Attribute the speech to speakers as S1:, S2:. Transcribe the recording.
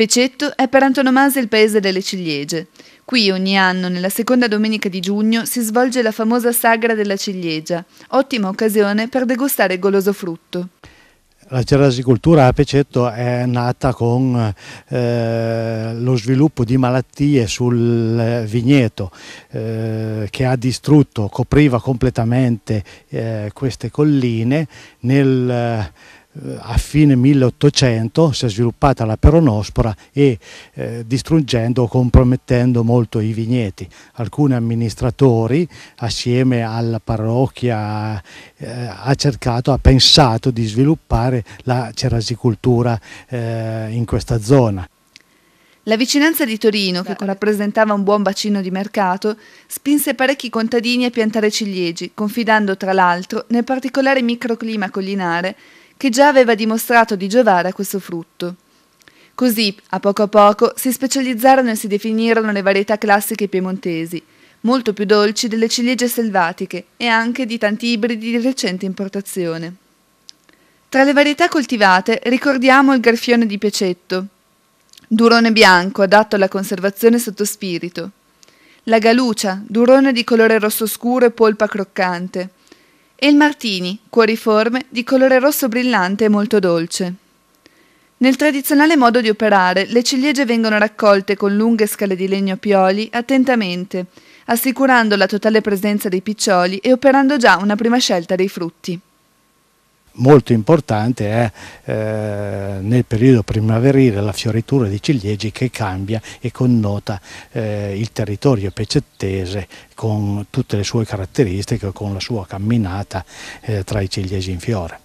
S1: Pecetto è per antonomasia il paese delle ciliegie. Qui ogni anno, nella seconda domenica di giugno, si svolge la famosa sagra della ciliegia, ottima occasione per degustare il goloso frutto.
S2: La cerasicoltura a Pecetto è nata con eh, lo sviluppo di malattie sul eh, vigneto eh, che ha distrutto, copriva completamente eh, queste colline nel eh, a fine 1800 si è sviluppata la peronospora e eh, distruggendo o compromettendo molto i vigneti. Alcuni amministratori assieme alla parrocchia eh, ha cercato, ha pensato di sviluppare la cerasicultura eh, in questa
S1: zona. La vicinanza di Torino, che rappresentava un buon bacino di mercato, spinse parecchi contadini a piantare ciliegi, confidando tra l'altro nel particolare microclima collinare che già aveva dimostrato di giovare a questo frutto. Così, a poco a poco, si specializzarono e si definirono le varietà classiche piemontesi, molto più dolci delle ciliegie selvatiche e anche di tanti ibridi di recente importazione. Tra le varietà coltivate ricordiamo il garfione di Piacetto, durone bianco adatto alla conservazione sotto spirito, la galucia, durone di colore rosso scuro e polpa croccante, e il martini, cuoriforme, di colore rosso brillante e molto dolce. Nel tradizionale modo di operare, le ciliegie vengono raccolte con lunghe scale di legno a pioli attentamente, assicurando la totale presenza dei piccioli e operando già una prima scelta dei frutti
S2: molto importante è eh, nel periodo primaverile la fioritura di ciliegi che cambia e connota eh, il territorio pecettese con tutte le sue caratteristiche, con la sua camminata eh, tra i ciliegi in fiore.